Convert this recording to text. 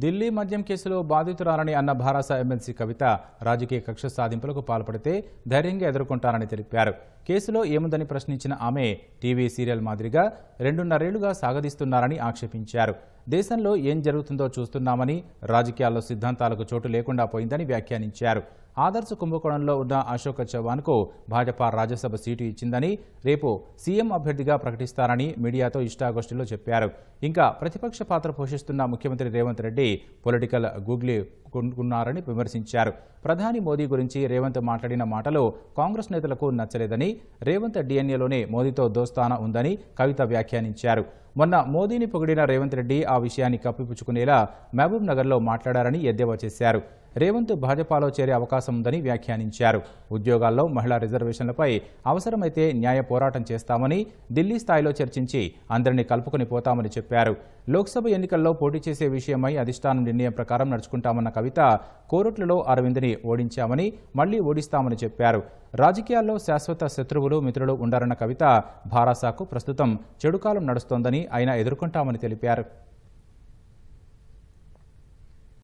ఢిల్లీ మద్యం కేసులో బాధితురాలని అన్న భారాస ఎమ్మెల్సీ కవిత రాజకీయ కక్ష సాధింపులకు పాల్పడితే ధైర్యంగా ఎదుర్కొంటారని తెలిపారు కేసులో ఏముందని ప్రశ్నించిన ఆమె టీవీ సీరియల్ మాదిరిగా రెండున్నరేళ్లుగా సాగదీస్తున్నారని ఆక్షేపించారు దేశంలో ఏం జరుగుతుందో చూస్తున్నామని రాజకీయాల్లో సిద్ధాంతాలకు చోటు లేకుండా పోయిందని వ్యాఖ్యానించారు ఆదర్శ కుంభకోణంలో ఉన్న అశోక్ చవాన్కు భాజపా రాజ్యసభ సీటు ఇచ్చిందని రేపు సీఎం అభ్యర్థిగా ప్రకటిస్తారని మీడియాతో ఇష్టాగోష్ఠిలో చెప్పారు ఇంకా ప్రతిపక్ష పాత్ర పోషిస్తున్న ముఖ్యమంత్రి రేవంత్ రెడ్డి పొలిటికల్ గూగ్లీ కొనుక్కున్నారని విమర్శించారు ప్రధాని మోదీ గురించి రేవంత్ మాట్లాడిన మాటలు కాంగ్రెస్ నేతలకు నచ్చలేదని రేవంత్ డిఎన్ఏలోనే మోదీతో దోస్తాన ఉందని కవిత వ్యాఖ్యానించారు మొన్న మోదీని పొగిడిన రేవంత్ రెడ్డి ఆ విషయాన్ని కప్పిపుచ్చుకునేలా మహబూబ్ నగర్లో మాట్లాడారని ఎద్దేవా చేశారు రేవంత్ భాజపాలో చేరే అవకాశం ఉందని వ్యాఖ్యానించారు ఉద్యోగాల్లో మహిళా రిజర్వేషన్లపై అవసరమైతే న్యాయ పోరాటం చేస్తామని ఢిల్లీ స్థాయిలో చర్చించి అందరినీ కలుపుకుని పోతామని చెప్పారు లోక్సభ ఎన్నికల్లో పోటీ చేసే విషయమై అధిష్టానం నిర్ణయం ప్రకారం నడుచుకుంటామన్న కవిత కోరుట్లలో అరవింద్ని ఓడించామని మళ్లీ ఓడిస్తామని చెప్పారు రాజకీయాల్లో శాశ్వత శత్రువులు మిత్రులు ఉండారన్న కవిత భారాసాకు ప్రస్తుతం చెడుకాలం నడుస్తోందని ఆయన ఎదుర్కొంటామని తెలిపారు